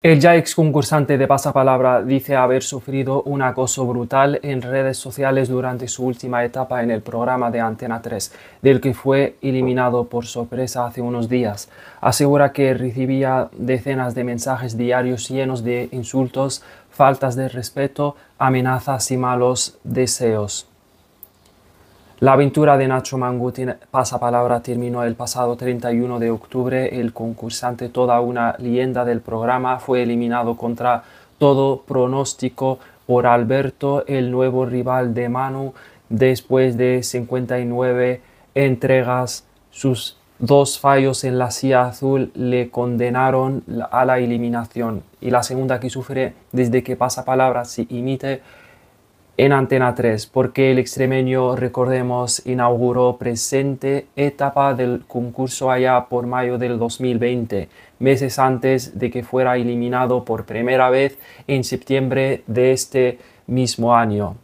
El ya ex concursante de Pasapalabra dice haber sufrido un acoso brutal en redes sociales durante su última etapa en el programa de Antena 3, del que fue eliminado por sorpresa hace unos días. Asegura que recibía decenas de mensajes diarios llenos de insultos, faltas de respeto, amenazas y malos deseos. La aventura de Nacho Manguti Pasapalabra terminó el pasado 31 de octubre. El concursante, toda una leyenda del programa, fue eliminado contra todo pronóstico por Alberto, el nuevo rival de Manu, después de 59 entregas. Sus dos fallos en la silla azul le condenaron a la eliminación. Y la segunda que sufre desde que Pasa Pasapalabra se imite en Antena 3, porque el extremeño, recordemos, inauguró presente etapa del concurso allá por mayo del 2020, meses antes de que fuera eliminado por primera vez en septiembre de este mismo año.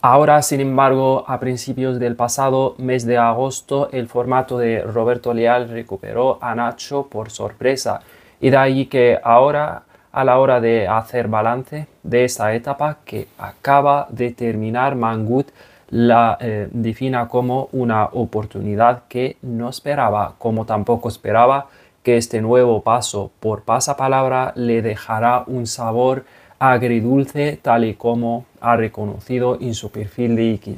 Ahora, sin embargo, a principios del pasado mes de agosto, el formato de Roberto Leal recuperó a Nacho por sorpresa, y de ahí que ahora a la hora de hacer balance de esta etapa que acaba de terminar Mangut la eh, defina como una oportunidad que no esperaba, como tampoco esperaba que este nuevo paso por pasapalabra le dejará un sabor agridulce tal y como ha reconocido en su perfil de X.